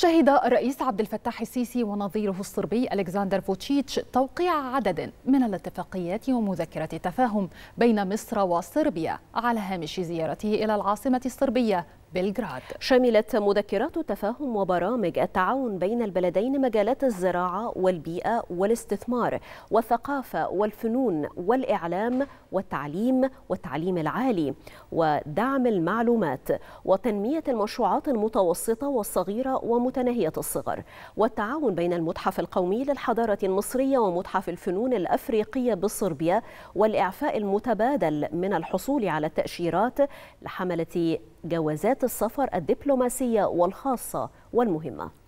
شهد الرئيس عبد الفتاح السيسي ونظيره الصربي ألكسندر فوتشيتش توقيع عدد من الاتفاقيات ومذكرة التفاهم بين مصر وصربيا على هامش زيارته إلى العاصمة الصربية بلغراد شملت مذكرات التفاهم وبرامج التعاون بين البلدين مجالات الزراعة والبيئة والاستثمار والثقافة والفنون والإعلام والتعليم والتعليم العالي ودعم المعلومات وتنمية المشروعات المتوسطة والصغيرة ومتناهية الصغر والتعاون بين المتحف القومي للحضارة المصرية ومتحف الفنون الأفريقية بصربيا والإعفاء المتبادل من الحصول على التأشيرات لحملة جوازات السفر الدبلوماسية والخاصة والمهمة